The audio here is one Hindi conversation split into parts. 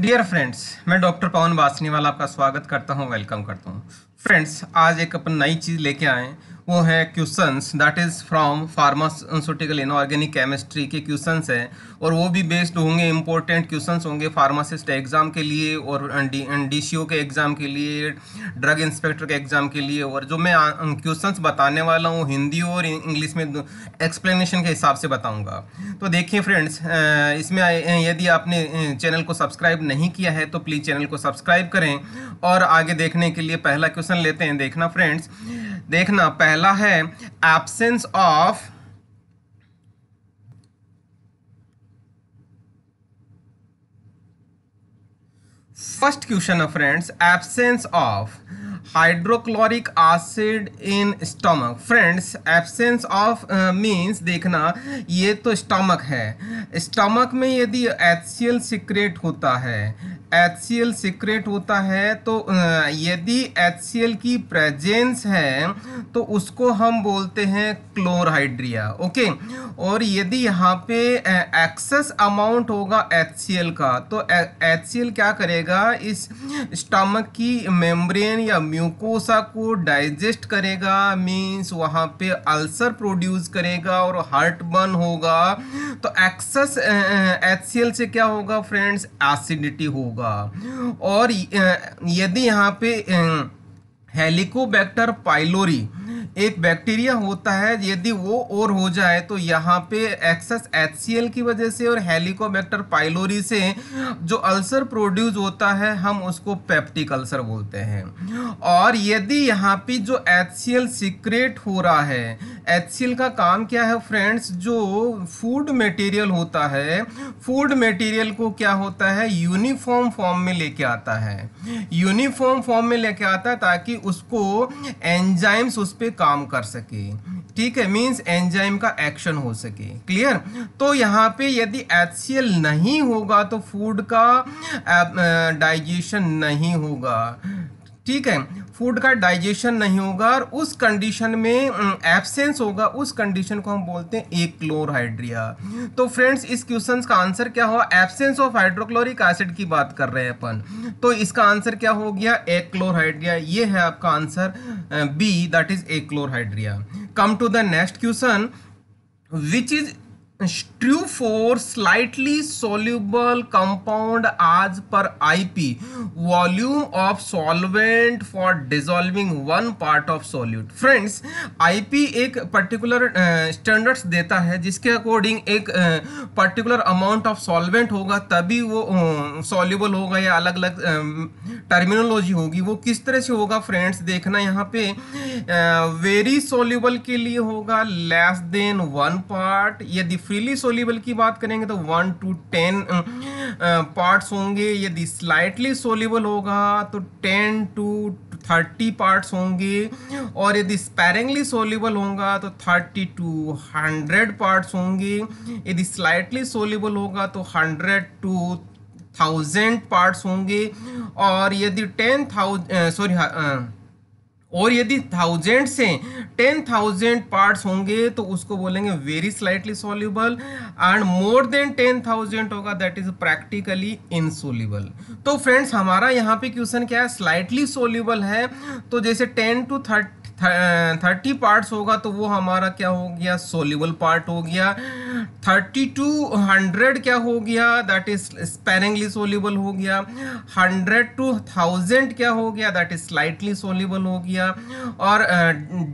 डियर फ्रेंड्स मैं डॉक्टर पवन वासनी वाला आपका स्वागत करता हूँ वेलकम करता हूँ फ्रेंड्स आज एक अपन नई चीज़ लेके आए वो है questions that is from pharmaceutical organic chemistry के क्वेश्चंस हैं और वो भी बेस्ड होंगे इंपॉर्टेंट क्वेश्चंस होंगे फार्मासिस्ट एग्ज़ाम के लिए और डी के एग्ज़ाम के लिए ड्रग इंस्पेक्टर के एग्ज़ाम के लिए और जो मैं क्वेश्चंस अं, बताने वाला हूँ हिंदी और इंग्लिश में एक्सप्लेनेशन के हिसाब से बताऊँगा तो देखिए फ्रेंड्स इसमें यदि आपने चैनल को सब्सक्राइब नहीं किया है तो प्लीज़ चैनल को सब्सक्राइब करें और आगे देखने के लिए पहला क्वेश्चन लेते हैं देखना फ्रेंड्स देखना पहला है एबसेंस ऑफ फर्स्ट क्वेश्चन है friends absence of hydrochloric acid in stomach friends absence of means देखना ये तो स्टमक है स्टमक में यदि एच सिक्रेट होता है एच सिक्रेट होता है तो uh, यदि एच की प्रेजेंस है तो उसको हम बोलते हैं क्लोरहाइड्रिया ओके और यदि यहाँ पे एक्सेस uh, अमाउंट होगा एच का तो एच uh, क्या करेगा इस स्टमक की मेम्ब्रेन या म्यूकोसा को डाइजेस्ट करेगा मींस वहाँ पे अल्सर प्रोड्यूस करेगा और हार्ट बर्न होगा तो एक्सेस एच से क्या होगा फ्रेंड्स एसिडिटी होगा और यदि यहाँ पे हेलिकोबैक्टर पाइलोरी एक बैक्टीरिया होता है यदि वो और हो जाए तो यहाँ पे एक्सेस एच की वजह से और हेलिकोबैक्टर पाइलोरी से जो अल्सर प्रोड्यूस होता है हम उसको पेप्टिक अल्सर बोलते हैं और यदि यहाँ पे जो एच सीक्रेट हो रहा है एच का काम क्या है फ्रेंड्स जो फूड मटेरियल होता है फूड मटेरियल को क्या होता है यूनिफॉर्म फॉर्म में लेके आता है यूनिफॉर्म फॉर्म में लेके आता है ताकि उसको एंजाइम्स उस पर काम कर सके ठीक है मीन्स एंजाइम का एक्शन हो सके क्लियर तो यहाँ पे यदि एच नहीं होगा तो फूड का डाइजेशन नहीं होगा ठीक है फूड का डाइजेशन नहीं होगा और उस कंडीशन में एब्सेंस होगा उस कंडीशन को हम बोलते हैं एक क्लोरहाइड्रिया तो फ्रेंड्स इस क्वेश्चन का आंसर क्या हुआ एब्सेंस ऑफ हाइड्रोक्लोरिक एसिड की बात कर रहे हैं अपन तो इसका आंसर क्या हो गया एक क्लोरहाइड्रिया ये है आपका answer B that is achlorhydria come to the next question which is true for slightly soluble compound as per IP volume of solvent for dissolving one part of solute friends IP एक पर्टिकुलर स्टैंडर्ड्स देता है जिसके अकॉर्डिंग एक पर्टिकुलर अमाउंट ऑफ सॉल्वेंट होगा तभी वो सॉल्यूबल होगा या अलग अलग टर्मिनोलॉजी होगी वो किस तरह से होगा फ्रेंड्स देखना यहाँ पे वेरी सोल्यूबल के लिए होगा लेस देन वन पार्ट यदि फ्रीली सोलिबल की बात करेंगे तो वन टू टेन पार्ट्स होंगे यदि स्लाइटली सोलिबल होगा तो टेन टू थर्टी पार्ट्स होंगे और यदि स्पैरिंगली सोलिबल होगा तो थर्टी टू हंड्रेड पार्ट्स होंगे यदि स्लाइटली सोलिबल होगा तो हंड्रेड टू थाउजेंड पार्ट्स होंगे और यदि टेन थाउज सॉरी और यदि थाउजेंड से टेन थाउजेंड पार्ट्स होंगे तो उसको बोलेंगे very slightly soluble and more than ten thousand होगा दैट इज प्रैक्टिकली इनसोल्यूबल तो फ्रेंड्स हमारा यहाँ पे क्वेश्चन क्या है स्लाइटली सोल्यूबल है तो जैसे ten to thirty thirty parts होगा तो वो हमारा क्या हो गया सोल्यूबल पार्ट हो गया थर्टी टू हंड्रेड क्या हो गया दैट इज स्पेरिंगली सोल्यूबल हो गया हंड्रेड टू थाउजेंड क्या हो गया दैट इज स्लाइटली सोल्यूबल हो गया और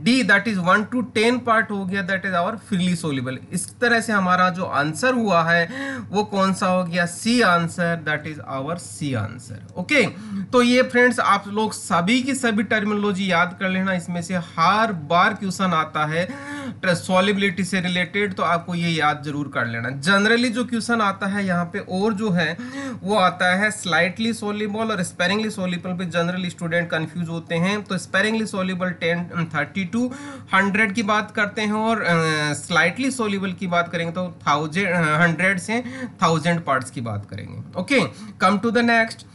D that is one to ten part हो गया that is our freely soluble इस तरह से हमारा जो आंसर हुआ है वो कौन सा हो गया C answer that is our C answer okay तो ये फ्रेंड्स आप लोग सभी की सभी टर्मिनोलॉजी याद कर लेना इसमें से हर बार क्वेश्चन आता है सोलिबिलिटी से रिलेटेड तो आपको ये याद जरूर कर लेना जनरली जो क्वेश्चन आता है यहाँ पे और जो है वो आता है स्लाइटली सोलिबल और स्पेरिंगली सोलिबल पे जनरली स्टूडेंट कंफ्यूज होते हैं तो sparingly soluble ten thirty to hundred की बात करते हैं और स्लाइटली uh, सोलिबल की बात करेंगे तो थाउजेंड हंड्रेड से थाउजेंड पार्ट्स की बात करेंगे okay come to the next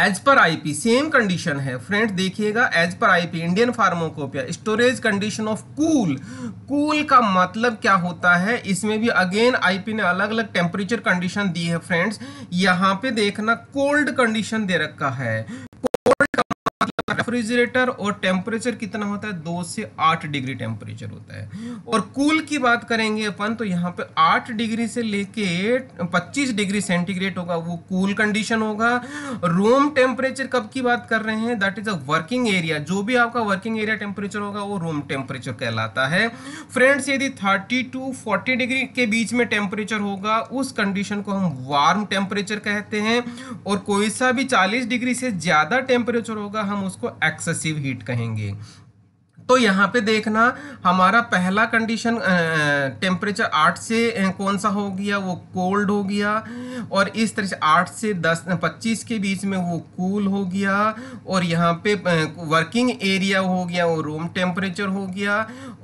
as per IP same condition है फ्रेंड देखिएगा as per IP Indian pharmacopoeia storage condition of cool cool का मतलब क्या होता है इसमें भी अगेन आईपी ने अलग अलग टेम्परेचर कंडीशन दी है फ्रेंड्स यहाँ पे देखना कोल्ड कंडीशन दे रखा है रेफ्रिजरेटर और टेम्परेचर कितना होता है दो से आठ डिग्री टेम्परेचर होता है और कूल की बात करेंगे अपन तो यहाँ पे आठ डिग्री से लेके पच्चीस डिग्री सेंटीग्रेड होगा वो कूल कंडीशन होगा रूम टेम्परेचर कब की बात कर रहे हैं that is a working area जो भी आपका वर्किंग एरिया टेम्परेचर होगा वो रूम टेम्परेचर कहलाता है फ्रेंड्स यदि थर्टी टू फोर्टी डिग्री के बीच में टेम्परेचर होगा उस कंडीशन को हम वार्म टेम्परेचर कहते हैं और कोई सा भी चालीस डिग्री से ज़्यादा टेम्परेचर होगा हम उसको एक्सेसिव हीट कहेंगे तो यहाँ पे देखना हमारा पहला कंडीशन टेम्परेचर आठ से कौन सा हो गया वो कोल्ड हो गया और इस तरह से आठ से दस पच्चीस के बीच में वो कूल हो गया और यहाँ पे वर्किंग एरिया हो गया वो रूम टेम्परेचर हो गया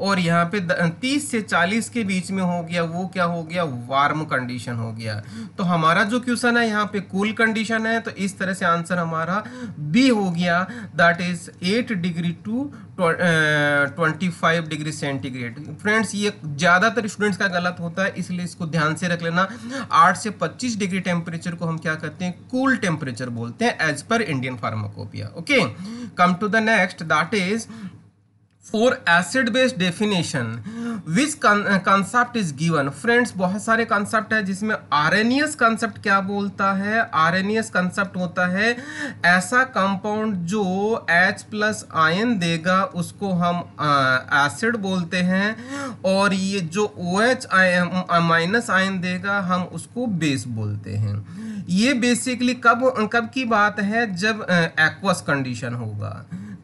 और यहाँ पे तीस से चालीस के बीच में हो गया वो क्या हो गया वार्म कंडीशन हो गया तो हमारा जो क्वेश्चन है यहाँ पे कूल कंडीशन है तो इस तरह से आंसर हमारा बी हो गया that is eight degree to twenty five degree centigrade friends ये ज़्यादातर स्टूडेंट्स का गलत होता है इसलिए इसको ध्यान से रख लेना आठ से पच्चीस डिग्री टेम्परेचर को हम क्या करते हैं कूल टेम्परेचर बोलते हैं as per Indian pharmacopoeia okay come to the next that is for acid based definition which concept is given friends बहुत सारे कंसेप्ट है जिसमें आरएनियस कंसेप्ट क्या बोलता है आर एन कंसेप्ट होता है ऐसा कंपाउंड जो एच प्लस आयन देगा उसको हम एसिड uh, बोलते हैं और ये जो ओ एच माइनस आयन देगा हम उसको बेस बोलते हैं ये बेसिकली कब कब की बात है जब एक्वस uh, कंडीशन होगा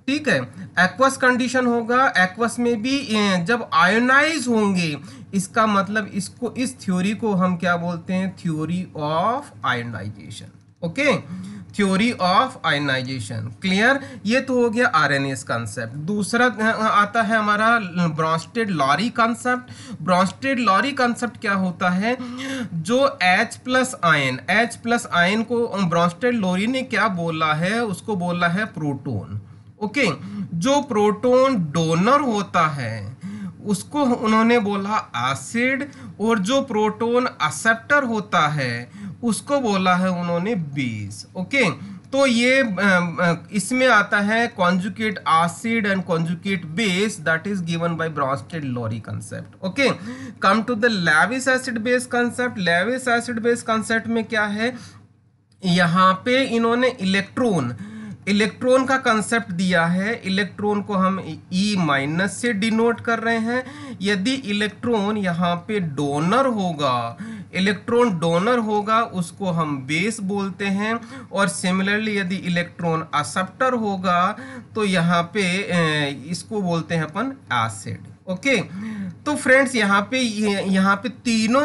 ठीक है एक्वस कंडीशन होगा एक्वस में भी जब आयोनाइज होंगे इसका मतलब इसको इस थ्योरी को हम क्या बोलते हैं theory of ionization okay theory of ionization clear ये तो हो गया आर एन एस कॉन्सेप्ट दूसरा आता है हमारा Bronsted Lowry concept Bronsted Lowry concept क्या होता है जो H plus ion H plus ion को ब्रॉन्स्टेड लॉरी ने क्या बोला है उसको बोला है प्रोटोन ओके जो प्रोटॉन डोनर होता है उसको उन्होंने बोला एसिड और जो प्रोटॉन एक्सेप्टर होता है उसको बोला है उन्होंने बीज ओके तो ये इसमें आता है conjugate acid and conjugate base that is given by Bronsted Lowry concept okay come to the Lewis acid base concept Lewis acid base concept में क्या है यहाँ पे इन्होंने इलेक्ट्रॉन इलेक्ट्रॉन का कंसेप्ट दिया है इलेक्ट्रॉन को हम ई e माइनस से डिनोट कर रहे हैं यदि इलेक्ट्रॉन यहाँ पे डोनर होगा इलेक्ट्रॉन डोनर होगा उसको हम बेस बोलते हैं और सिमिलरली यदि इलेक्ट्रॉन असप्टर होगा तो यहाँ पे इसको बोलते हैं अपन एसिड ओके तो फ्रेंड्स यहाँ पे यहाँ पे तीनों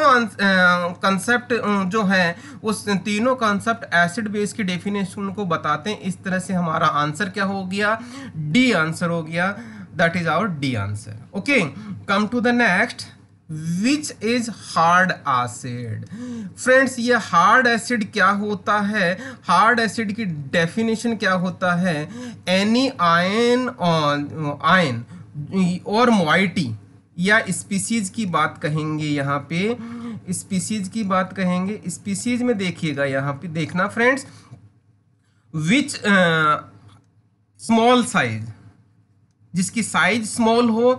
कंसेप्ट जो है उस तीनों कंसेप्ट एसिड बेस की डेफिनेशन को बताते हैं इस तरह से हमारा आंसर क्या हो गया डी आंसर हो गया that is our D answer okay come to the next which is hard acid friends ये हार्ड एसिड क्या होता है हार्ड एसिड की डेफिनेशन क्या होता है एनी आयन आयन और मोइटी या स्पीसीज की बात कहेंगे यहाँ पे स्पीसीज की बात कहेंगे स्पीसीज में देखिएगा यहाँ पे देखना फ्रेंड्स विच स्मॉल साइज जिसकी साइज स्मॉल हो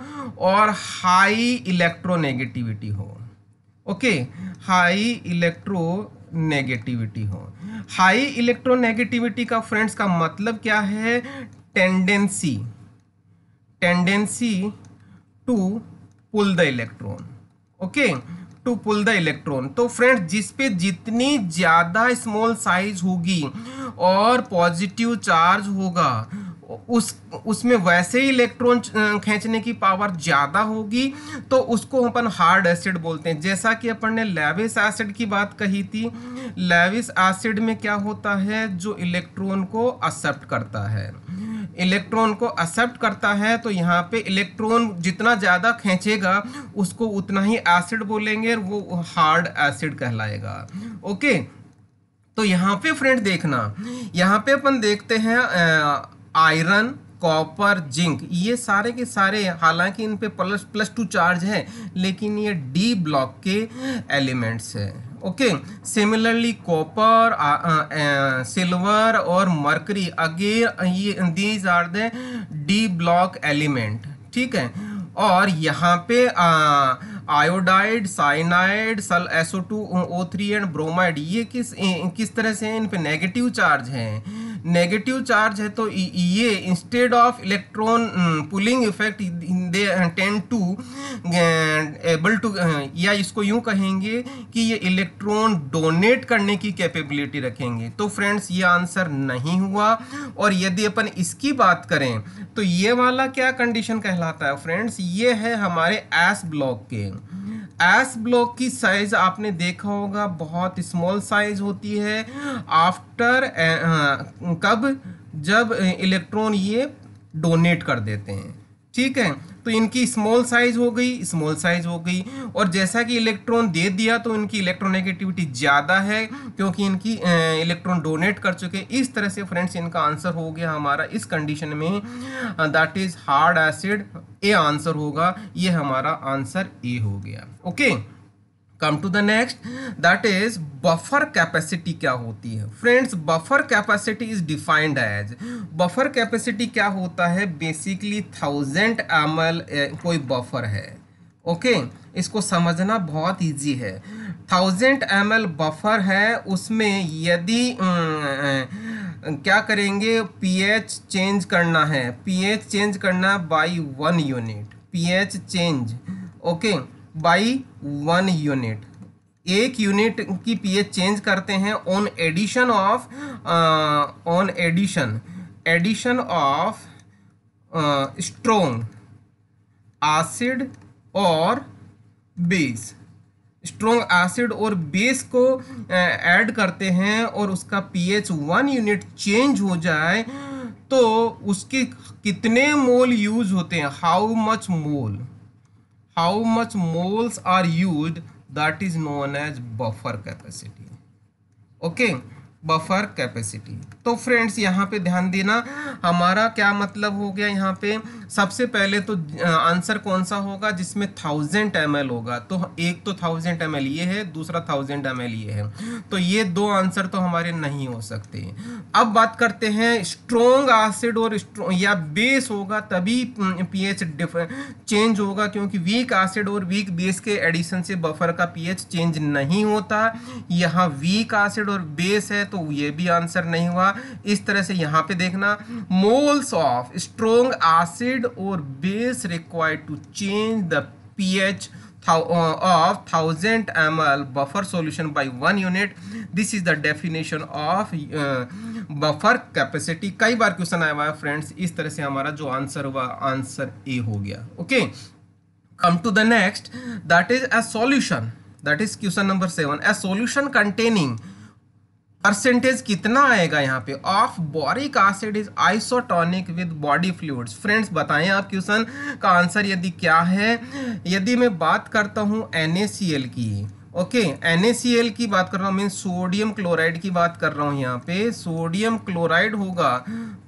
और हाई इलेक्ट्रोनेगेटिविटी हो ओके हाई इलेक्ट्रो नेगेटिविटी हो हाई इलेक्ट्रोनेगेटिविटी का फ्रेंड्स का मतलब क्या है tendency tendency to pull the electron okay to pull the electron तो फ्रेंड्स जिस पे जितनी ज़्यादा स्मॉल साइज होगी और पॉजिटिव चार्ज होगा उस उसमें वैसे ही इलेक्ट्रॉन खींचने की पावर ज़्यादा होगी तो उसको अपन हार्ड एसिड बोलते हैं जैसा कि अपन ने लेविस एसिड की बात कही थी लेविस एसिड में क्या होता है जो इलेक्ट्रॉन को एक्सेप्ट करता है इलेक्ट्रॉन को एक्सेप्ट करता है तो यहाँ पे इलेक्ट्रॉन जितना ज़्यादा खींचेगा उसको उतना ही एसिड बोलेंगे वो हार्ड एसिड कहलाएगा ओके तो यहाँ पे फ्रेंड देखना यहाँ पे अपन देखते हैं आयरन कॉपर जिंक ये सारे के सारे हालांकि इन पे प्लस प्लस टू चार्ज है लेकिन ये डी ब्लॉक के एलिमेंट्स है ओके सिमिलरली कॉपर सिल्वर और मरकरी अगेन ये these are the D block element ठीक है और यहाँ पे आयोडाइड साइनाइड सल SO two O three and bromide ये किस किस तरह से इन पे नेगेटिव चार्ज हैं नेगेटिव चार्ज है तो ये instead of electron pulling effect they tend to able to या इसको यूँ कहेंगे कि ये इलेक्ट्रॉन डोनेट करने की कैपेबिलिटी रखेंगे तो फ्रेंड्स ये आंसर नहीं हुआ और यदि अपन इसकी बात करें तो ये वाला क्या कंडीशन कहलाता है फ्रेंड्स ये है हमारे एस ब्लॉक के एस ब्लॉक की साइज आपने देखा होगा बहुत स्मॉल साइज होती है आफ्टर कब जब इलेक्ट्रॉन ये डोनेट कर देते हैं ठीक है तो इनकी स्मॉल साइज हो गई स्मॉल साइज हो गई और जैसा कि इलेक्ट्रॉन दे दिया तो इनकी इलेक्ट्रोनेगेटिविटी ज़्यादा है क्योंकि इनकी इलेक्ट्रॉन डोनेट कर चुके इस तरह से फ्रेंड्स इनका आंसर हो गया हमारा इस कंडीशन में that is hard acid A answer होगा ये हमारा आंसर ए हो गया okay okay? Come to the next that is buffer capacity क्या होती है friends buffer capacity is defined as buffer capacity क्या होता है बेसिकली थाउजेंड एम एल कोई बफर है ओके okay? इसको समझना बहुत ईजी है थाउजेंड एम एल बफर है उसमें यदि क्या करेंगे पीएच चेंज करना है पीएच चेंज करना by one unit pH change okay okay? By one unit एक यूनिट की पीएच चेंज करते हैं on addition of on addition addition of strong acid और बेस स्ट्रोंग एसिड और बेस को ऐड uh, करते हैं और उसका पीएच वन यूनिट चेंज हो जाए तो उसके कितने मोल यूज होते हैं how much mole how much moles are used that is known as buffer capacity okay buffer capacity तो फ्रेंड्स यहाँ पे ध्यान देना हमारा क्या मतलब हो गया यहाँ पे सबसे पहले तो आंसर कौन सा होगा जिसमें थाउजेंड एम होगा तो एक तो थाउजेंड एम ये है दूसरा थाउजेंड एम ये है तो ये दो आंसर तो हमारे नहीं हो सकते अब बात करते हैं स्ट्रोंग एसिड और या बेस होगा तभी पीएच चेंज होगा क्योंकि वीक एसिड और वीक बेस के एडिशन से बफर का पी चेंज नहीं होता यहाँ वीक एसिड और बेस है तो ये भी आंसर नहीं हुआ इस तरह से यहाँ पे देखना मोल्स ऑफ स्ट्रोंग एसिड और base required to change the pH of thousand M L buffer solution by one unit this is the definition of buffer capacity कई बार क्वेश्चन आया हुआ है फ्रेंड्स इस तरह से हमारा जो आंसर हुआ आंसर ए हो गया okay come to the next that is a solution that is question number seven a solution containing percentage कितना आएगा यहाँ पे of boric acid is isotonic with body fluids friends बताएं आप क्वेश्चन का आंसर यदि क्या है यदि मैं बात करता हूँ एन की ओके एन की बात कर रहा हूँ मीन सोडियम क्लोराइड की बात कर रहा हूँ यहाँ पे सोडियम क्लोराइड होगा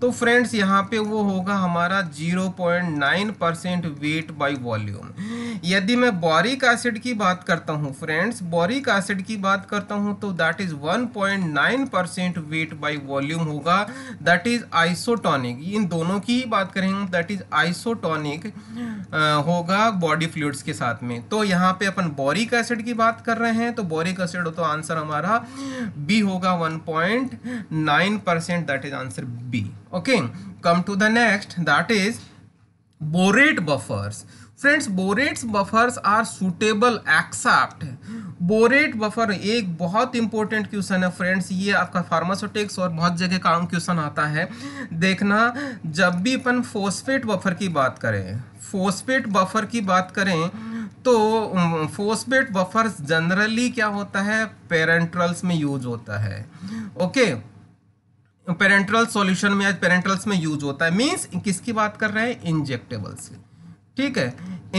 तो फ्रेंड्स यहाँ पे वो होगा हमारा 0.9 परसेंट वेट बाय वॉल्यूम यदि मैं बोरिक एसिड की बात करता हूँ फ्रेंड्स बॉरिक एसिड की बात करता हूँ तो that is 1.9 percent weight by volume होगा दैट इज़ आइसोटॉनिक इन दोनों की बात करेंगे दैट इज़ आइसोटॉनिक होगा बॉडी फ्लूड्स के साथ में तो यहाँ पे अपन बॉरिक एसिड की बात कर रहे हैं तो बोरिक एसिड तो आंसर हमारा बी होगा 1.9 percent that is answer B okay come to the next that is borate buffers friends borates buffers are suitable except borate buffer एक बहुत इंपॉर्टेंट क्वेश्चन है फ्रेंड्स ये आपका फार्मास्यूटिक्स और बहुत जगह काम क्वेश्चन आता है देखना जब भी अपन फोस्फेट बफर की बात करें फोस्पेट बफर की बात करें तो फोस्पेट बफर जनरली क्या होता है पेरेंट्रल्स में यूज होता है ओके पेरेंट्रल सॉल्यूशन में या पेरेंट्रल्स में यूज होता है मींस किसकी बात कर रहे हैं इंजेक्टेबल्स की ठीक है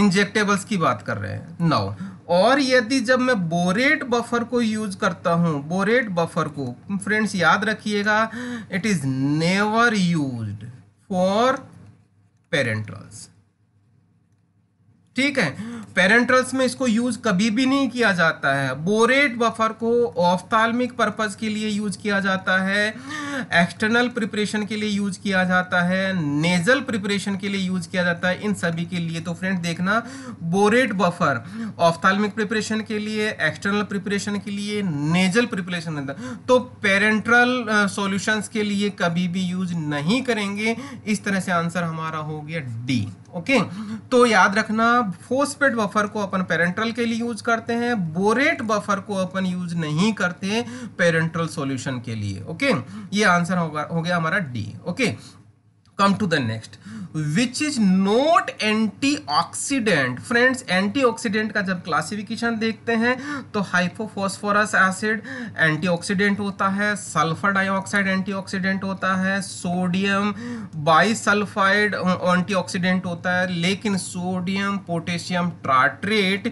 इंजेक्टेबल्स की बात कर रहे हैं नाउ और यदि जब मैं बोरेट बफर को यूज करता हूँ बोरेट बफर को फ्रेंड्स याद रखिएगा it is never used for parenterals ठीक है पेरेंट्रल्स में इसको यूज कभी भी नहीं किया जाता है बोरेट बफर को ऑफ्थाल्मिक पर्पज के लिए यूज किया जाता है एक्सटर्नल प्रिपरेशन के लिए यूज किया जाता है नेजल प्रिपरेशन के लिए यूज किया जाता है इन सभी के लिए तो फ्रेंड देखना बोरेट बफर ऑफ्थाल्मिक प्रिपरेशन के लिए एक्सटर्नल प्रिपरेशन के लिए नेजल प्रिपरेशन तो पेरेंट्रल सोल्यूशन uh, के लिए कभी भी यूज नहीं करेंगे इस तरह से आंसर हमारा हो गया डी ओके तो याद रखना फोस्पेट बफर को अपन पेरेंट्रल के लिए यूज करते हैं बोरेट बफर को अपन यूज नहीं करते पेरेंट्रल सॉल्यूशन के लिए ओके ये आंसर होगा हो गया हमारा D okay come to the next which is not antioxidant friends antioxidant का जब क्लासिफिकेशन देखते हैं तो हाइपोफॉस्फोरस एसिड एंटीऑक्सीडेंट होता है सल्फर डाइऑक्साइड ऑक्सीडेंट होता है सोडियम एंटी ऑक्सीडेंट होता है लेकिन सोडियम पोटेशियम टार्ट्रेट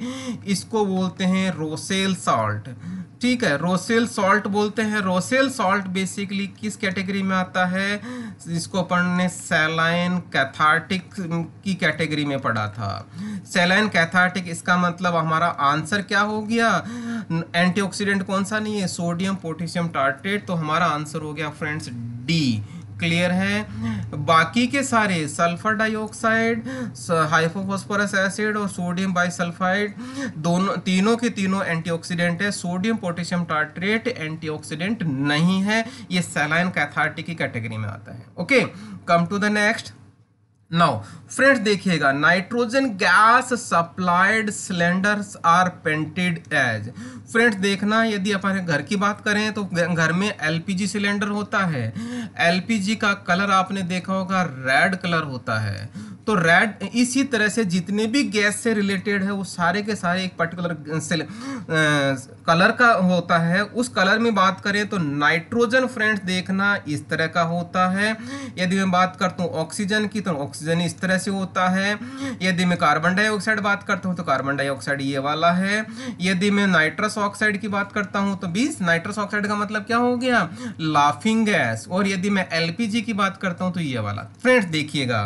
इसको बोलते हैं रोसेल सॉल्ट ठीक है रोसेल सॉल्ट बोलते हैं रोसेल सॉल्ट बेसिकली किस कैटेगरी में आता है इसको अपन ने सेलाइन कैथार्टिक की कैटेगरी में पढ़ा था सेलाइन कैथार्टिक इसका मतलब हमारा आंसर क्या हो गया एंटीऑक्सीडेंट कौन सा नहीं है सोडियम पोटेशियम टार्टेट तो हमारा आंसर हो गया फ्रेंड्स डी क्लियर है बाकी के सारे सल्फर डाइऑक्साइड हाइपोफोस्फोरस एसिड और सोडियम बाइसल्फाइड दोनों तीनों के तीनों एंटीऑक्सीडेंट है सोडियम पोटेशियम टार्ट्रेट एंटीऑक्सीडेंट नहीं है ये सेलाइन कैथार्टी की कैटेगरी में आता है okay come to the next now friends देखिएगा nitrogen gas supplied cylinders are painted as friends देखना यदि अपन घर की बात करें तो घर में एलपीजी सिलेंडर होता है एलपीजी का कलर आपने देखा होगा रेड कलर होता है तो रेड इसी तरह से जितने भी गैस से रिलेटेड है वो सारे के सारे एक पर्टिकुलर से, कलर का होता है उस कलर में बात करें तो नाइट्रोजन फ्रेंड्स देखना इस तरह का होता है यदि मैं बात करता हूँ ऑक्सीजन की तो ऑक्सीजन इस तरह से होता है यदि मैं कार्बन डाइऑक्साइड बात करता हूँ तो कार्बन डाइऑक्साइड ये वाला है यदि मैं नाइट्रस ऑक्साइड की बात करता हूँ तो बीस नाइट्रस ऑक्साइड का मतलब क्या हो गया लाफिंग गैस और यदि मैं एल की बात करता हूँ तो ये वाला फ्रेंड्स देखिएगा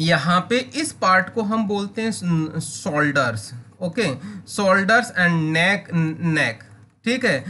यहाँ पे इस पार्ट को हम बोलते हैं shoulders okay shoulders and neck neck ठीक है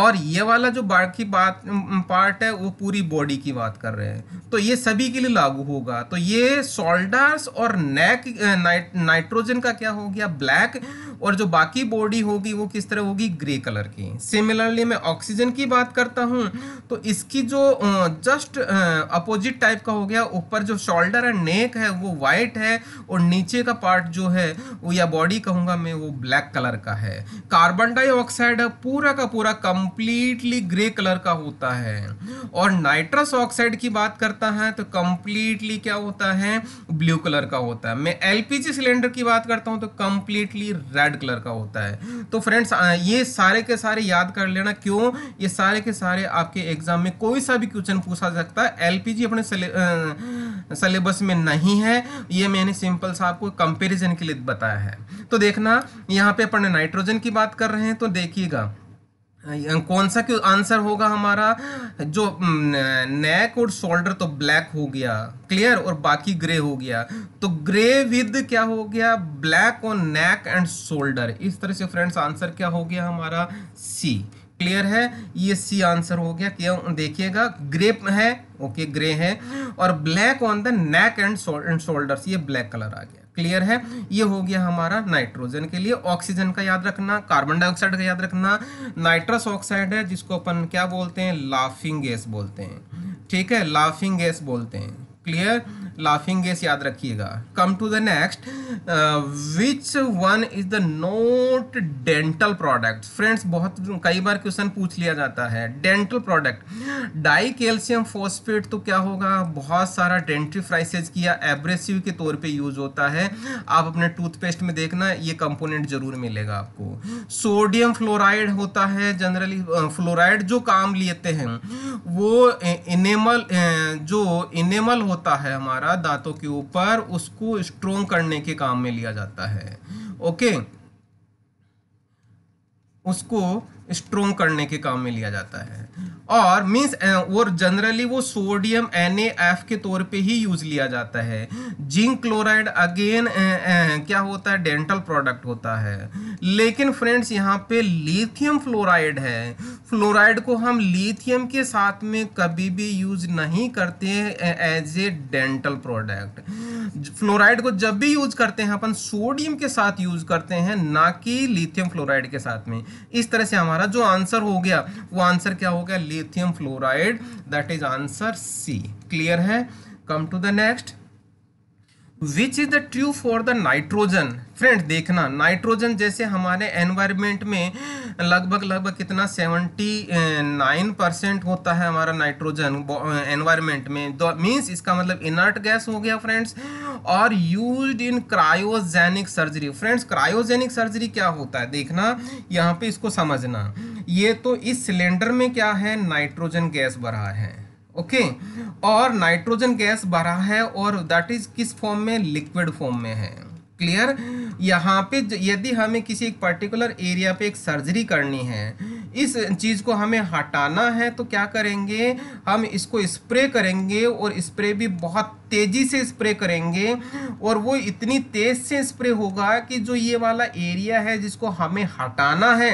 और ये वाला जो बाकी बात पार्ट है वो पूरी बॉडी की बात कर रहे हैं तो ये सभी के लिए लागू होगा तो ये शोल्डर्स और नेक नाइट्रोजन का क्या हो गया ब्लैक और जो बाकी बॉडी होगी वो किस तरह होगी ग्रे कलर की सिमिलरली मैं ऑक्सीजन की बात करता हूँ तो इसकी जो जस्ट अपोजिट टाइप का हो गया ऊपर जो शोल्डर एंड नेक है वो वाइट है और नीचे का पार्ट जो है वो या बॉडी कहूँगा मैं वो ब्लैक कलर का है कार्बन डाइऑक्साइड पूरा का पूरा कंप्लीटली ग्रे कलर का होता है और नाइट्रस ऑक्साइड की बात करता है तो कंप्लीटली क्या होता है ब्लू कलर का होता है मैं एलपीजी सिलेंडर की बात करता हूँ तो कंप्लीटली रेड रेड कलर का होता है तो फ्रेंड्स ये सारे के सारे याद कर लेना क्यों ये सारे के सारे आपके एग्जाम में कोई सा भी क्वेश्चन पूछा सकता है एलपीजी अपने सिलेबस में नहीं है ये मैंने सिंपल सा आपको कंपेरिजन के लिए बताया है तो देखना यहाँ पे अपन नाइट्रोजन की बात कर रहे हैं तो देखिएगा कौन सा क्यों आंसर होगा हमारा जो नेक और शोल्डर तो ब्लैक हो गया क्लियर और बाकी ग्रे हो गया तो ग्रे विद क्या हो गया black on neck and shoulder इस तरह से फ्रेंड्स आंसर क्या हो गया हमारा सी क्लियर है ये सी आंसर हो गया क्यों देखिएगा ग्रे है ओके ग्रे है और black on the neck and and shoulders ये ब्लैक कलर आ गया क्लियर है ये हो गया हमारा नाइट्रोजन के लिए ऑक्सीजन का याद रखना कार्बन डाइऑक्साइड का याद रखना नाइट्रस ऑक्साइड है जिसको अपन क्या बोलते हैं लाफिंग गैस बोलते हैं ठीक है लाफिंग गैस बोलते हैं क्लियर लाफिंग गैस याद रखिएगा come to the next which one is the not dental product friends बहुत कई बार क्वेश्चन पूछ लिया जाता है dental product dicalcium phosphate तो क्या होगा बहुत सारा डेंट्रीफ्राइसिस किया एब्रेसिव के तौर पे यूज होता है आप अपने टूथपेस्ट में देखना ये कंपोनेंट जरूर मिलेगा आपको सोडियम फ्लोराइड होता है जनरली फ्लोराइड uh, जो काम लेते हैं वो इनेमल जो इनेमल होता है हमारा हमारा दांतों के ऊपर उसको स्ट्रोंग करने के काम में लिया जाता है ओके okay? उसको स्ट्रोंग करने के काम में लिया जाता है और मीन्स वो जनरली वो सोडियम एन के तौर पे ही यूज लिया जाता है जिंक क्लोराइड अगेन क्या होता है डेंटल प्रोडक्ट होता है लेकिन फ्रेंड्स यहाँ पे लिथियम फ्लोराइड है फ्लोराइड को हम लिथियम के साथ में कभी भी यूज नहीं करते as a dental product fluoride को जब भी यूज करते हैं अपन सोडियम के साथ यूज करते हैं ना कि लिथियम फ्लोराइड के साथ में इस तरह से हमारा जो आंसर हो गया वो आंसर क्या हो गया lithium fluoride that is answer C clear है come to the next which is the true for the nitrogen friend देखना नाइट्रोजन जैसे हमारे एनवायरमेंट में लगभग लगभग कितना सेवेंटी नाइन परसेंट होता है हमारा नाइट्रोजन एनवायरमेंट में द मीन्स इसका मतलब इनर्ट गैस हो गया फ्रेंड्स और use in cryogenic surgery friends cryogenic surgery क्या होता है देखना यहाँ पे इसको समझना ये तो इस सिलेंडर में क्या है नाइट्रोजन गैस भरा है ओके okay? और नाइट्रोजन गैस भरा है और दैट इज किस फॉर्म में लिक्विड फॉर्म में है क्लियर यहाँ पे यदि हमें किसी एक पर्टिकुलर एरिया पे एक सर्जरी करनी है इस चीज़ को हमें हटाना है तो क्या करेंगे हम इसको स्प्रे करेंगे और स्प्रे भी बहुत तेज़ी से स्प्रे करेंगे और वो इतनी तेज़ से स्प्रे होगा कि जो ये वाला एरिया है जिसको हमें हटाना है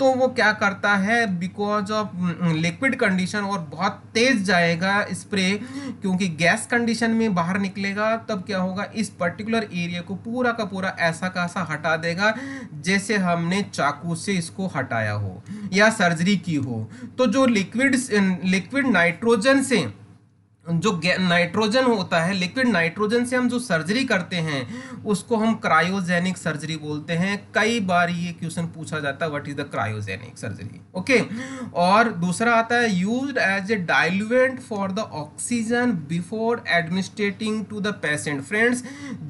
तो वो क्या करता है बिकॉज ऑफ लिक्विड कंडीशन और बहुत तेज़ जाएगा स्प्रे क्योंकि गैस कंडीशन में बाहर निकलेगा तब क्या होगा इस पर्टिकुलर एरिया को पूरा का पूरा ऐसा कासा हटा देगा जैसे हमने चाकू से इसको हटाया हो या सर्जरी की हो तो जो लिक्विड लिक्विड नाइट्रोजन से जो नाइट्रोजन होता है लिक्विड नाइट्रोजन से हम जो सर्जरी करते हैं उसको हम क्रायोजेनिक सर्जरी बोलते हैं कई बार ये क्वेश्चन पूछा जाता है what is the cryogenic surgery okay और दूसरा आता है used as a diluent for the oxygen before administrating to the patient friends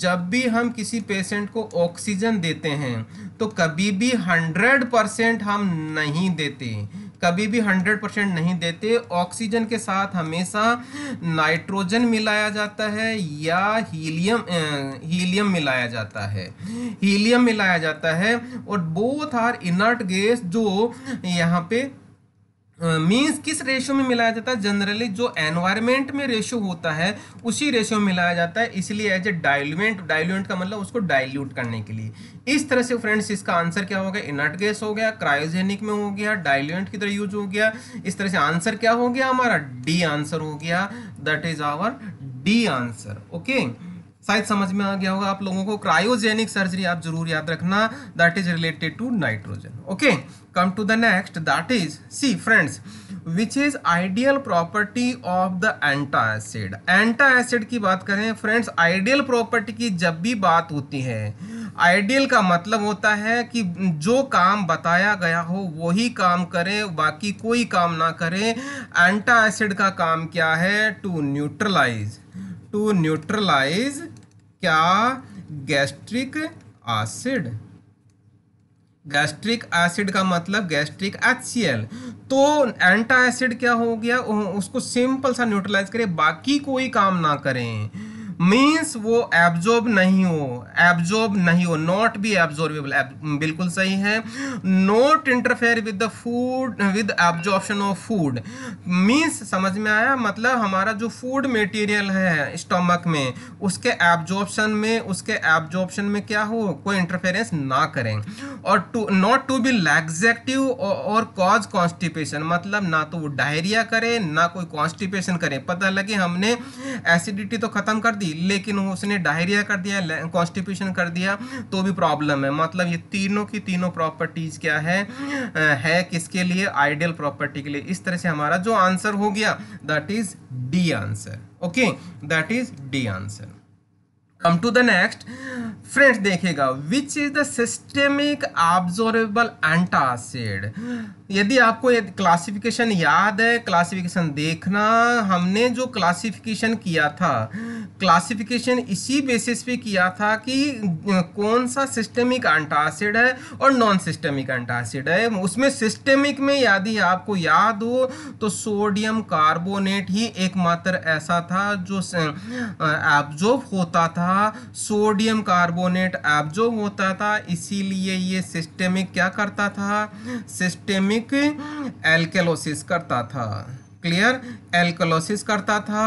जब भी हम किसी पेशेंट को ऑक्सीजन देते हैं तो कभी भी हंड्रेड परसेंट हम नहीं देते कभी भी 100 परसेंट नहीं देते ऑक्सीजन के साथ हमेशा नाइट्रोजन मिलाया जाता है या हीलियम हीलियम मिलाया जाता है हीलियम मिलाया जाता है और बोथ आर इनर्ट गैस जो यहाँ पे मींस किस रेशियो में मिलाया जाता है जनरली जो एनवायरमेंट में रेशियो होता है उसी रेशियो में मिलाया जाता है इसलिए एज ए डाइल्यूमेंट डाइल्यूमेंट का मतलब उसको डाइल्यूट करने के लिए इस तरह से फ्रेंड्स इसका आंसर क्या होगा इनर्ट गैस हो गया क्रायोजेनिक में हो गया डाइल्यूएंट की तरह यूज हो गया इस तरह से आंसर क्या हो गया हमारा डी आंसर हो गया that is our D answer okay शायद समझ में आ गया होगा आप लोगों को क्रायोजेनिक सर्जरी आप जरूर याद रखना that is related to nitrogen okay come to the next that is C friends which is ideal property of the antacid antacid की बात करें फ्रेंड्स आइडियल प्रॉपर्टी की जब भी बात होती है आइडियल का मतलब होता है कि जो काम बताया गया हो वही काम करें बाकी कोई काम ना करें एंटा एसिड का काम क्या है टू न्यूट्रलाइज टू न्यूट्रलाइज क्या गैस्ट्रिक एसिड गैस्ट्रिक एसिड का मतलब गैस्ट्रिक एच तो एंटा एसिड क्या हो गया उसको सिंपल सा न्यूट्रलाइज करें बाकी कोई काम ना करें मीन्स वो एब्जॉर्ब नहीं हो एब्जॉर्ब नहीं हो नॉट बी एब्जॉर्बेबल बिल्कुल सही है not interfere with the food with absorption of food means समझ में आया मतलब हमारा जो फूड मटेरियल है स्टमक में उसके एब्जॉर्प्शन में उसके एब्जॉर्प्शन में क्या हो कोई इंटरफेरेंस ना करें और to not to be laxative और कॉज कॉन्स्टिपेशन मतलब ना तो वो डायरिया करे ना कोई कॉन्स्टिपेशन करे पता लगे हमने एसिडिटी तो ख़त्म कर दी थी लेकिन उसने डायरिया कर दिया कॉन्स्टिपेशन कर दिया तो भी प्रॉब्लम है मतलब ये तीनों की तीनों प्रॉपर्टीज क्या है है किसके लिए आइडियल प्रॉपर्टी के लिए इस तरह से हमारा जो आंसर हो गया that is D answer okay that is D answer come to the next friends देखेगा which is the systemic absorbable antacid यदि आपको यदि क्लासिफिकेशन याद है क्लासिफिकेशन देखना हमने जो क्लासिफिकेशन किया था क्लासिफिकेशन इसी बेसिस पे किया था कि कौन सा सिस्टमिक एंटासिड है और नॉन सिस्टेमिक एंटासिड है उसमें सिस्टमिक में यदि आपको याद हो तो सोडियम कार्बोनेट ही एकमात्र ऐसा था जो एब्जॉर्ब होता था सोडियम कार्बोनेट एब्जॉर्ब होता था इसीलिए ये सिस्टेमिक क्या करता था सिस्टमिक एसिमिक एल्केलोसिस करता था क्लियर एल्कोलोसिस करता था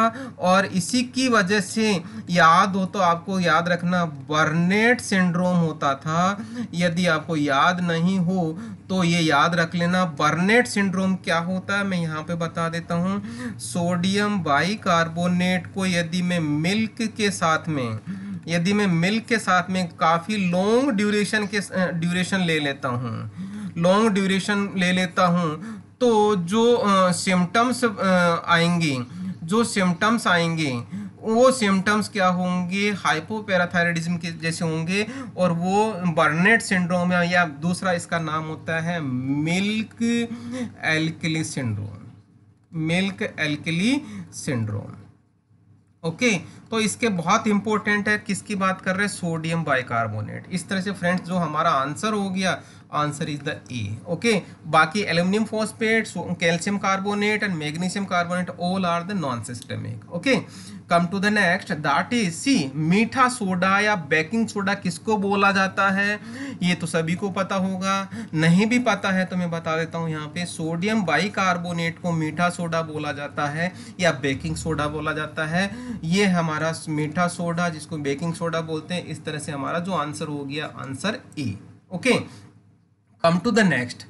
और इसी की वजह से याद हो तो आपको याद रखना बर्नेट सिंड्रोम होता था यदि आपको याद नहीं हो तो ये याद रख लेना बर्नेट सिंड्रोम क्या होता है मैं यहाँ पे बता देता हूँ सोडियम बाइकार्बोनेट को यदि मैं मिल्क के साथ में यदि मैं मिल्क के साथ में काफ़ी लॉन्ग ड्यूरेशन के ड्यूरेशन ले लेता हूँ लॉन्ग ड्यूरेशन ले लेता हूँ तो जो सिम्टम्स आएंगे जो सिम्टम्स आएंगे वो सिम्टम्स क्या होंगे हाइपोपैराथायरॉयडिज्म के जैसे होंगे और वो बर्नेट सिंड्रोम या दूसरा इसका नाम होता है milk alkali syndrome milk alkali syndrome okay तो इसके बहुत इंपॉर्टेंट है किसकी बात कर रहे हैं सोडियम बाइकार्बोनेट इस तरह से फ्रेंड्स जो हमारा आंसर हो गया answer is the A e, okay बाकी aluminium phosphate calcium carbonate and magnesium carbonate all are the non systemic okay come to the next that is C मीठा सोडा या बेकिंग सोडा किसको बोला जाता है ये तो सभी को पता होगा नहीं भी पता है तो मैं बता देता हूँ यहाँ पे सोडियम बाई कार्बोनेट को मीठा सोडा बोला जाता है या बेकिंग सोडा बोला जाता है ये हमारा मीठा सोडा जिसको बेकिंग सोडा बोलते हैं इस तरह से हमारा जो आंसर हो गया answer A e, okay okay. come to the next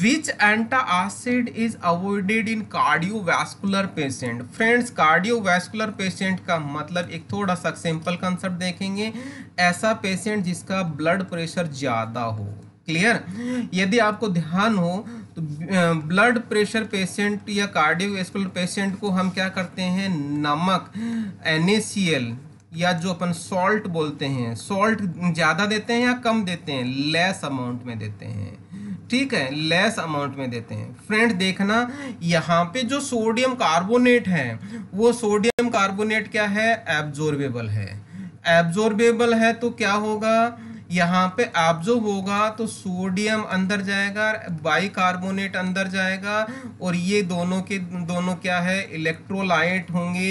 which antacid is avoided in cardiovascular patient friends cardiovascular patient का मतलब एक थोड़ा सा सिंपल कंसेप्ट देखेंगे ऐसा पेशेंट जिसका ब्लड प्रेशर ज़्यादा हो क्लियर यदि आपको ध्यान हो तो ब्लड प्रेशर पेशेंट या कार्डियोवेस्कुलर पेशेंट को हम क्या करते हैं नमक एन या जो अपन सॉल्ट बोलते हैं सॉल्ट ज़्यादा देते हैं या कम देते हैं लेस अमाउंट में देते हैं ठीक है लेस अमाउंट में देते हैं फ्रेंड देखना यहाँ पे जो सोडियम कार्बोनेट है वो सोडियम कार्बोनेट क्या है एब्जोर्बेबल है एब्जॉर्बेबल है तो क्या होगा यहाँ पे एब्जोर्ब होगा तो सोडियम अंदर जाएगा बाई कार्बोनेट अंदर जाएगा और ये दोनों के दोनों क्या है इलेक्ट्रोलाइट होंगे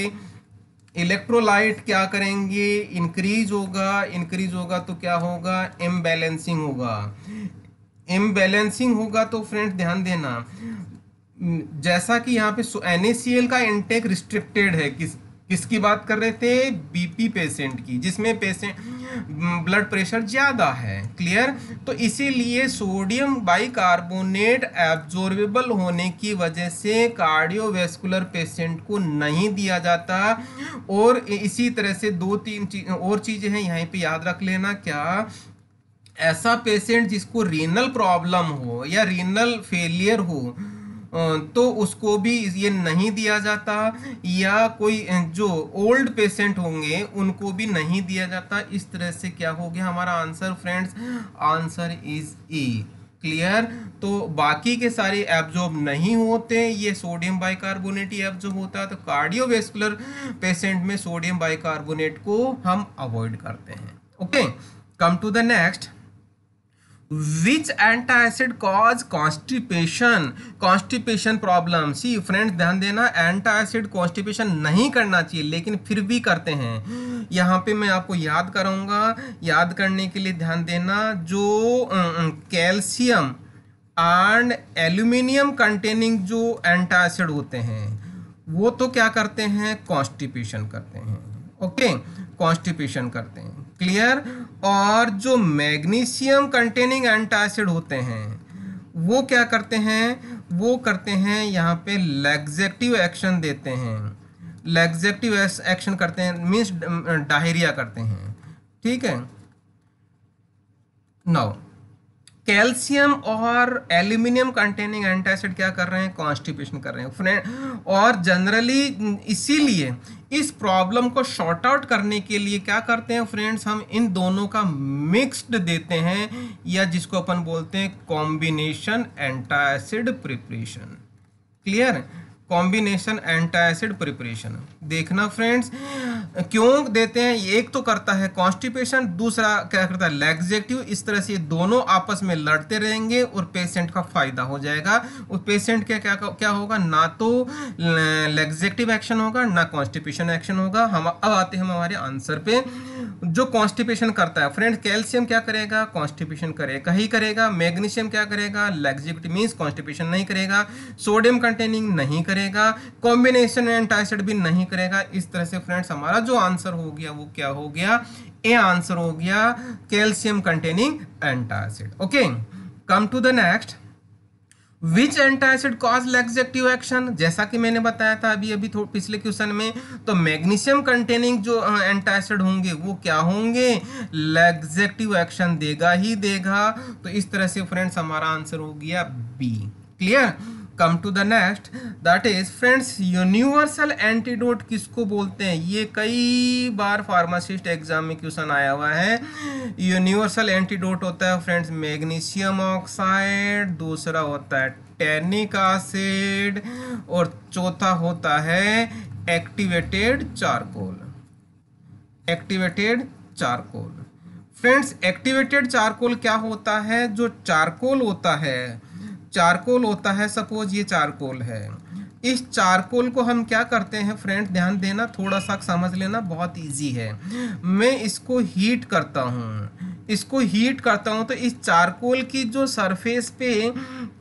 इलेक्ट्रोलाइट क्या करेंगे इंक्रीज होगा इंक्रीज होगा तो क्या होगा इम्बैलेंसिंग होगा इम्बैलेंसिंग होगा तो फ्रेंड ध्यान देना जैसा कि यहाँ पे एन का इंटेक रिस्ट्रिक्टेड है किस किसकी बात कर रहे थे बीपी पेशेंट की जिसमें पेशेंट ब्लड प्रेशर ज़्यादा है क्लियर तो इसीलिए सोडियम बाइकार्बोनेट एब्जॉर्बेबल होने की वजह से कार्डियोवेस्कुलर पेशेंट को नहीं दिया जाता और इसी तरह से दो तीन चीज और चीज़ें हैं यहीं पे याद रख लेना क्या ऐसा पेशेंट जिसको रीनल प्रॉब्लम हो या रीनल फेलियर हो तो उसको भी ये नहीं दिया जाता या कोई जो ओल्ड पेशेंट होंगे उनको भी नहीं दिया जाता इस तरह से क्या हो गया हमारा answer friends answer is E clear तो बाकी के सारे एब्जॉर्ब नहीं होते ये सोडियम बाइकार्बोनेट ही एब्जॉर्ब होता है तो कार्डियोवेस्कुलर पेशेंट में सोडियम बाइकार्बोनेट को हम अवॉइड करते हैं okay come to the next antacid cause constipation constipation problem C friends ध्यान देना एसिड कॉन्स्टिपेशन नहीं करना चाहिए लेकिन फिर भी करते हैं यहाँ पे मैं आपको याद करूँगा याद करने के लिए ध्यान देना जो कैल्शियम एंड एल्यूमिनियम कंटेनिंग जो एंटा एसिड होते हैं वो तो क्या करते हैं कॉन्स्टिपेशन करते हैं ओके okay? कॉन्स्टिपेशन करते हैं क्लियर और जो मैग्नीशियम कंटेनिंग एंटासिड होते हैं वो क्या करते हैं वो करते हैं यहाँ पे लेग्जेक्टिव एक्शन देते हैं लेग्जेक्टिव एक्शन करते हैं मीन्स डायरिया करते हैं ठीक है नौ कैल्शियम और एल्यूमिनियम कंटेनिंग एंटासिड क्या कर रहे हैं कॉन्स्टिपेशन कर रहे हैं फ्रेंड और जनरली इसीलिए इस प्रॉब्लम को शॉर्ट आउट करने के लिए क्या करते हैं फ्रेंड्स हम इन दोनों का मिक्स्ड देते हैं या जिसको अपन बोलते हैं combination antacid preparation clear combination antacid preparation देखना फ्रेंड्स क्यों देते हैं एक तो करता है कॉन्स्टिपेशन दूसरा क्या करता है लेग्जेक्टिव इस तरह से दोनों आपस में लड़ते रहेंगे और पेशेंट का फायदा हो जाएगा और पेशेंट क्या क्या क्या होगा ना तो लेग्जेक्टिव एक्शन होगा ना कॉन्स्टिपेशन एक्शन होगा हम अब आते हैं हमारे आंसर पे जो कॉन्स्टिपेशन करता है फ्रेंड कैल्शियम क्या करेगा कॉन्स्टिपेशन करेगा ही करेगा मैग्नीशियम क्या करेगा लेग्जेक्टिव मीन्स कॉन्स्टिपेशन नहीं करेगा सोडियम कंटेनिंग नहीं करेगा करेगा कॉम्बिनेशन एंड एंटासिड भी नहीं करेगा इस तरह से फ्रेंड्स हमारा जो आंसर हो गया वो क्या हो गया ए आंसर हो गया calcium containing antacid okay come to the next which antacid cause laxative action जैसा कि मैंने बताया था अभी अभी थोड़ा पिछले क्वेश्चन में तो मैग्नीशियम कंटेनिंग जो एंटासिड होंगे वो क्या होंगे लेग्जेक्टिव एक्शन देगा ही देगा तो इस तरह से फ्रेंड्स हमारा आंसर हो गया B clear come to the next that is friends universal antidote किसको बोलते हैं ये कई बार फार्मासिस्ट एग्जाम में क्वेश्चन आया हुआ है यूनिवर्सल एंटीडोट होता है फ्रेंड्स मैग्नीशियम ऑक्साइड दूसरा होता है टेनिक एसिड और चौथा होता है activated charcoal activated charcoal friends activated charcoal क्या होता है जो चारकोल होता है चारकोल होता है सपोज ये चारकोल है इस चारकोल को हम क्या करते हैं फ्रेंड ध्यान देना थोड़ा सा समझ लेना बहुत इजी है मैं इसको हीट करता हूँ इसको हीट करता हूँ तो इस चारकोल की जो सरफेस पे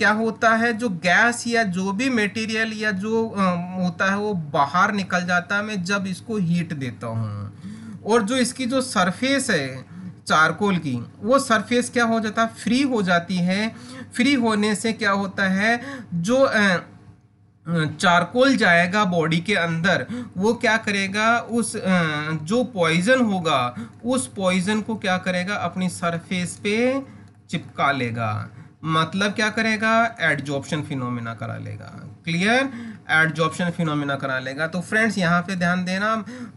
क्या होता है जो गैस या जो भी मटेरियल या जो होता है वो बाहर निकल जाता है मैं जब इसको हीट देता हूँ और जो इसकी जो सरफेस है चारकोल की वो सरफेस क्या हो जाता है फ्री हो जाती है फ्री होने से क्या होता है जो चारकोल जाएगा बॉडी के अंदर वो क्या करेगा उस जो पॉइजन होगा उस पॉइजन को क्या करेगा अपनी सरफेस पे चिपका लेगा मतलब क्या करेगा एडजॉप्शन फिनोमिना करा लेगा क्लियर एडजॉर्प्शन फिनोमिना करा लेगा तो फ्रेंड्स यहाँ पे ध्यान देना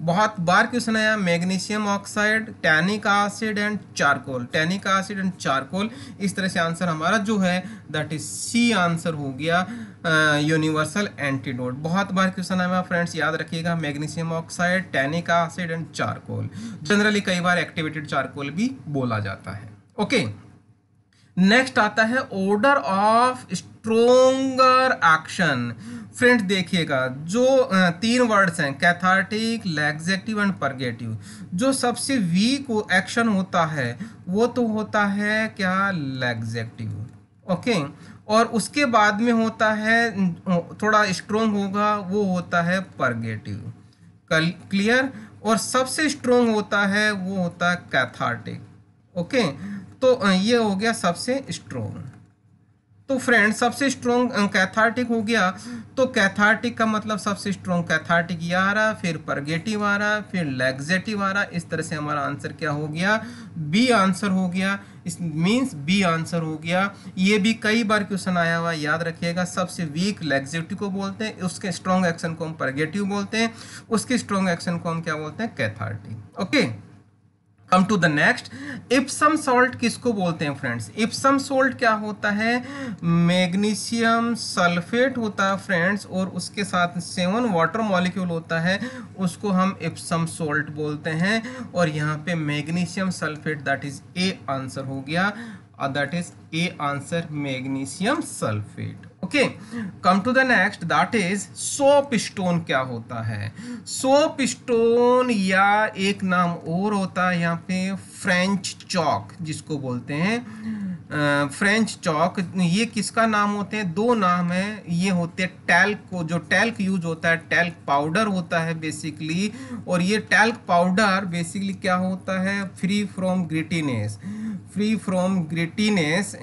बहुत बार क्वेश्चन आया magnesium oxide tannic acid and charcoal tannic acid and charcoal इस तरह से आंसर हमारा जो है दैट इज सी आंसर हो गया यूनिवर्सल एंटीडोट बहुत बार क्वेश्चन आया फ्रेंड्स याद रखिएगा magnesium oxide tannic acid and charcoal generally कई बार एक्टिवेटेड चारकोल भी बोला जाता है ओके okay. नेक्स्ट आता है order of stronger action friend देखिएगा जो तीन वर्ड्स हैं कैथार्टिक लेग्जेक्टिव एंड परगेटिव जो सबसे वीक एक्शन होता है वो तो होता है क्या लेग्जेक्टिव ओके और उसके बाद में होता है थोड़ा स्ट्रोंग होगा वो होता है परगेटिव क्लियर और सबसे स्ट्रोंग होता है वो होता है कैथार्टिक ओके okay? तो ये हो गया सबसे स्ट्रोंग तो फ्रेंड सबसे स्ट्रॉन्ग कैथार्टिक हो गया तो कैथार्टिक का मतलब सबसे स्ट्रॉन्ग कैथार्टिक ये आ रहा फिर परगेटिव आ रहा फिर लेग्जेटिव आ रहा इस तरह से हमारा आंसर क्या हो गया बी आंसर हो गया इस मीन्स बी आंसर हो गया ये भी कई बार क्वेश्चन आया हुआ याद रखिएगा सबसे वीक लेग्जेटिव को बोलते हैं उसके स्ट्रॉन्ग एक्शन को हम परगेटिव बोलते हैं उसके स्ट्रॉन्ग एक्शन को हम क्या बोलते हैं cathartic okay okay? Come to the next Epsom salt किसको बोलते हैं फ्रेंड्स इप्सम सॉल्ट क्या होता है मैग्नीशियम सल्फेट होता है फ्रेंड्स और उसके साथ सेवन वाटर मॉलिक्यूल होता है उसको हम इप्सम सॉल्ट बोलते हैं और यहाँ पे magnesium sulphate that is A answer हो गया that is A answer magnesium sulphate okay come to the next that is soap stone क्या होता है सोप स्टोन या एक नाम और होता है यहाँ पे फ्रेंच चौक जिसको बोलते हैं फ्रेंच चौक ये किसका नाम होते हैं दो नाम है ये होते हैं टैल्क को जो टैल्क यूज होता है टैल्क पाउडर होता है बेसिकली और ये टैल्क पाउडर बेसिकली क्या होता है free from grittiness free from grittiness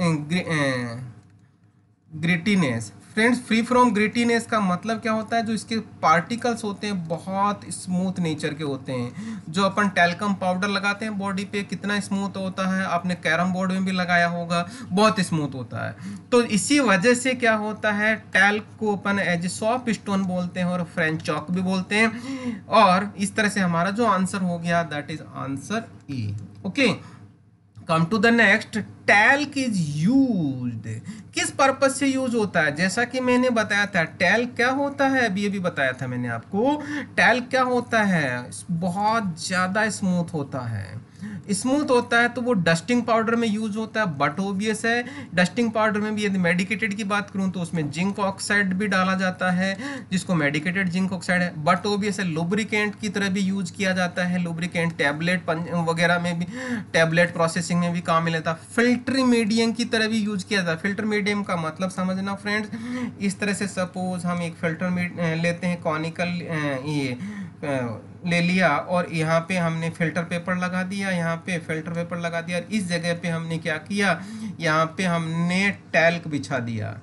grittiness friends free from grittiness का मतलब क्या होता है जो इसके पार्टिकल्स होते हैं बहुत स्मूथ नेचर के होते हैं जो अपन टेलकम पाउडर लगाते हैं बॉडी पे कितना स्मूथ होता है आपने कैरम बोर्ड में भी लगाया होगा बहुत स्मूथ होता है तो इसी वजह से क्या होता है टैल्क को अपन एज ए सॉफ्ट स्टोन बोलते हैं और फ्रेंच चौक भी बोलते हैं और इस तरह से हमारा जो आंसर हो गया that is answer E okay come to the next talc is use किस पर्पज से यूज होता है जैसा कि मैंने बताया था टैल्क क्या होता है अभी अभी बताया था मैंने आपको टैल्क क्या होता है बहुत ज़्यादा स्मूथ होता है स्मूथ होता है तो वो डस्टिंग पाउडर में यूज़ होता है बट ओबियस है डस्टिंग पाउडर में भी यदि मेडिकेटेड की बात करूँ तो उसमें जिंक ऑक्साइड भी डाला जाता है जिसको मेडिकेटेड जिंक ऑक्साइड है बट ओबियस है लुब्रिकेंट की तरह भी यूज किया जाता है लुब्रिकेंट टैबलेट वगैरह में भी टैबलेट प्रोसेसिंग में भी काम में लेता फिल्टर मीडियम की तरह भी यूज किया जाता है फिल्टर मीडियम का मतलब समझना फ्रेंड्स इस तरह से सपोज हम एक फिल्टर लेते हैं कॉनिकल ये ले लिया और यहाँ पे हमने फिल्टर पेपर लगा दिया यहाँ पे फिल्टर पेपर लगा दिया और इस जगह पे हमने क्या किया यहाँ पे हमने टैल्क बिछा दिया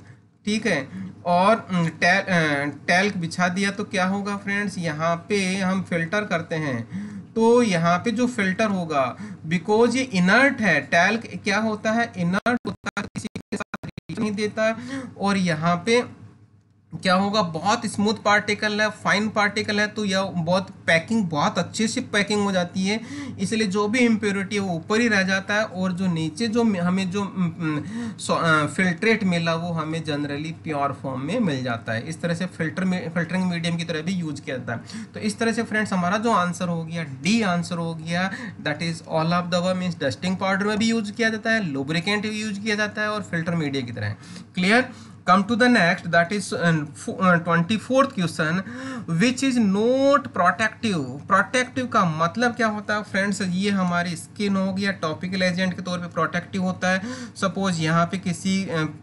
ठीक है और टैल टैल्क बिछा दिया तो क्या होगा फ्रेंड्स यहाँ पे हम फिल्टर करते हैं तो यहाँ पे जो फिल्टर होगा बिकॉज ये इनर्ट है टैल्क क्या होता है इनर्ट होता है किसी के साथ नहीं देता और यहाँ पे क्या होगा बहुत स्मूथ पार्टिकल है फाइन पार्टिकल है तो यह बहुत पैकिंग बहुत अच्छे से पैकिंग हो जाती है इसलिए जो भी इम्प्योरिटी है वो ऊपर ही रह जाता है और जो नीचे जो हमें जो फिल्ट्रेट हम्म, हम्म, मिला वो हमें जनरली प्योर फॉर्म में मिल जाता है इस तरह से फिल्टर फिल्टरिंग मीडियम की तरह भी यूज किया जाता है तो इस तरह से फ्रेंड्स हमारा जो आंसर हो गया डी आंसर हो गया दैट इज़ ऑल ऑफ दवा मीन्स डस्टिंग पाउडर में भी यूज किया जाता है लुब्रिकेंट भी यूज किया जाता है और फिल्टर मीडिया की तरह clear come to the next that is uh, 24th question which is not protective protective का मतलब क्या होता है फ्रेंड्स ये हमारी स्किन हो गया टॉपिकल एजेंट के तौर पे प्रोटेक्टिव होता है सपोज यहाँ पे किसी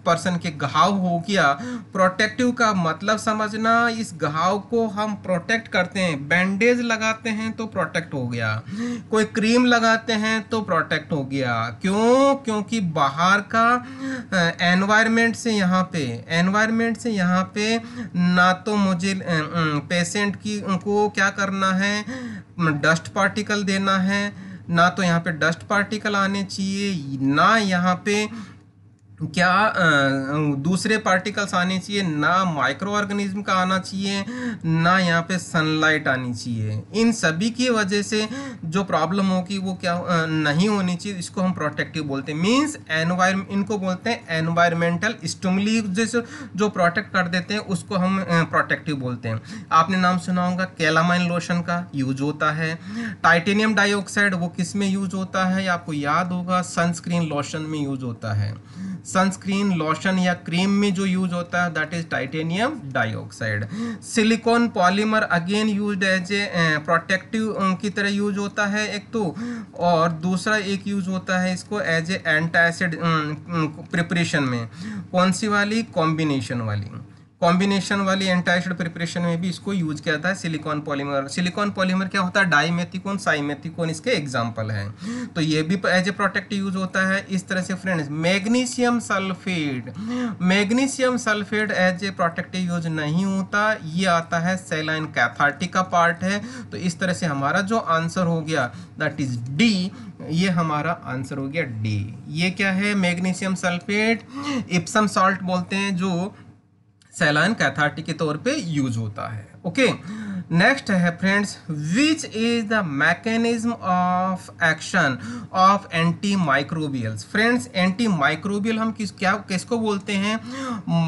पर्सन uh, के घाव हो गया प्रोटेक्टिव का मतलब समझना इस घाव को हम प्रोटेक्ट करते हैं बैंडेज लगाते हैं तो प्रोटेक्ट हो गया कोई क्रीम लगाते हैं तो प्रोटेक्ट हो गया क्यों क्योंकि बाहर का एनवायरमेंट uh, से यहाँ पे में एनवायरनमेंट से यहाँ पे ना तो मुझे पेशेंट की को क्या करना है डस्ट पार्टिकल देना है ना तो यहाँ पे डस्ट पार्टिकल आने चाहिए ना यहाँ पे क्या दूसरे पार्टिकल्स आने चाहिए ना माइक्रो ऑर्गेनिज्म का आना चाहिए ना यहाँ पे सनलाइट आनी चाहिए इन सभी की वजह से जो प्रॉब्लम होगी वो क्या नहीं होनी चाहिए इसको हम प्रोटेक्टिव बोलते हैं मीन्स एनवायर इनको बोलते हैं एनवायरमेंटल स्टमली जैसे जो प्रोटेक्ट कर देते हैं उसको हम प्रोटेक्टिव बोलते हैं आपने नाम सुना होगा कैलामाइन लोशन का यूज होता है टाइटेनियम डाइऑक्साइड वो किस में यूज होता है आपको याद होगा सनस्क्रीन लोशन में यूज होता है सनस्क्रीन लोशन या क्रीम में जो यूज होता है that is titanium dioxide silicon polymer again use as a protective की तरह यूज होता है एक तो और दूसरा एक यूज होता है इसको एज ए एसिड प्रिपरेशन में कौन सी वाली कॉम्बिनेशन वाली कॉम्बिनेशन वाली एंटाइसिड प्रिपरेशन में भी इसको यूज किया जाता है सिलिकॉन पॉलीमर सिलिकॉन पॉलीमर क्या होता है डाईमेथिकोन साइमेथिकोन इसके एग्जांपल हैं तो ये भी एज ए प्रोटेक्ट यूज होता है इस तरह से friends magnesium sulphate magnesium sulphate as a protective use नहीं होता ये आता है सेलाइन कैथार्टिक का पार्ट है तो इस तरह से हमारा जो आंसर हो गया दैट इज डी ये हमारा आंसर हो गया डी ये क्या है मैग्नीशियम सल्फेट इप्सम सॉल्ट बोलते हैं जो सैलान कैथार्टिक के तौर पे यूज होता है ओके नेक्स्ट है friends which is the mechanism of action of anti microbials friends anti microbial हम किस क्या किसको बोलते हैं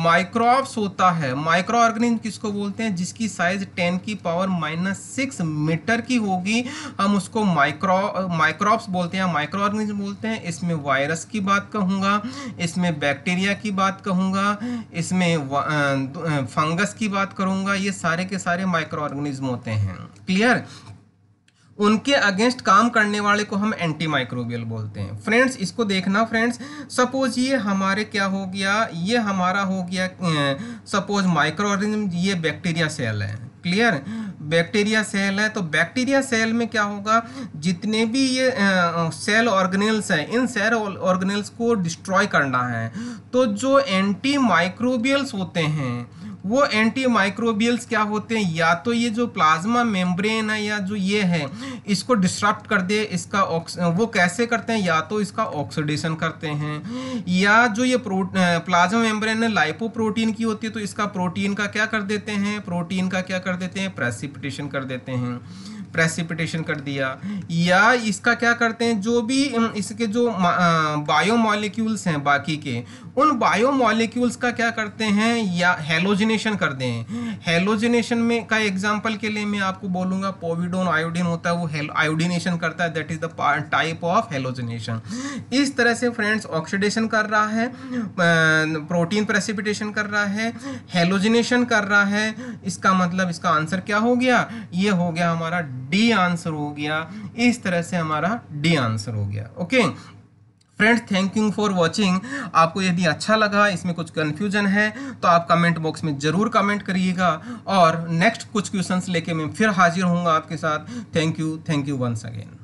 माइक्रोब्स होता है माइक्रो ऑर्गेनिज्म किसको बोलते हैं जिसकी साइज 10 की पावर माइनस सिक्स मीटर की होगी हम उसको माइक्रो माइक्रोब्स बोलते हैं माइक्रो ऑर्गेनिज्म बोलते हैं इसमें वायरस की बात कहूँगा इसमें बैक्टीरिया की बात कहूँगा इसमें फंगस की बात करूँगा ये सारे के सारे माइक्रो ऑर्गेनिज ऑर्गेनिज्म होते हैं क्लियर उनके अगेंस्ट काम करने वाले को हम एंटी माइक्रोबियल बोलते हैं फ्रेंड्स इसको देखना फ्रेंड्स सपोज ये हमारे क्या हो गया ये हमारा हो गया सपोज माइक्रो ऑर्गेनिज्म ये बैक्टीरिया सेल है क्लियर बैक्टीरिया सेल है तो बैक्टीरिया सेल में क्या होगा जितने भी ये सेल ऑर्गेनल्स हैं इन सेल ऑर्गेनल्स को डिस्ट्रॉय करना है तो जो एंटी माइक्रोबियल्स होते हैं वो एंटी माइक्रोबियल्स क्या होते हैं या तो ये जो प्लाज्मा मेम्ब्रेन है या जो ये है इसको डिस्टर्ब कर दे इसका वो कैसे करते हैं या तो इसका ऑक्सीडेशन करते हैं या जो ये प्लाज्मा मेम्ब्रेन है लाइपोप्रोटीन की होती है तो इसका प्रोटीन का क्या कर देते हैं प्रोटीन का क्या कर देते हैं प्रेसिपिटेशन कर देते हैं प्रेसिपिटेशन कर दिया या इसका क्या करते हैं जो भी इसके जो बायो मॉलिक्यूल्स हैं बाकी के उन बायो मॉलिक्यूल्स का क्या करते हैं या हेलोजिनेशन कर दें हेलोजिनेशन में का एग्जांपल के लिए मैं आपको बोलूँगा पोविडोन आयोडीन होता है वो आयोडिनेशन करता है that is the type of halogenation इस तरह से फ्रेंड्स ऑक्सीडेशन कर रहा है प्रोटीन प्रेसिपिटेशन कर रहा है हेलोजिनेशन कर रहा है इसका मतलब इसका आंसर क्या हो गया ये हो गया हमारा डी आंसर हो गया इस तरह से हमारा डी आंसर हो गया okay friends thank you for watching आपको यदि अच्छा लगा इसमें कुछ कन्फ्यूजन है तो आप कमेंट बॉक्स में ज़रूर कमेंट करिएगा और नेक्स्ट कुछ क्वेश्चंस लेके मैं फिर हाजिर हूँ आपके साथ thank you thank you once again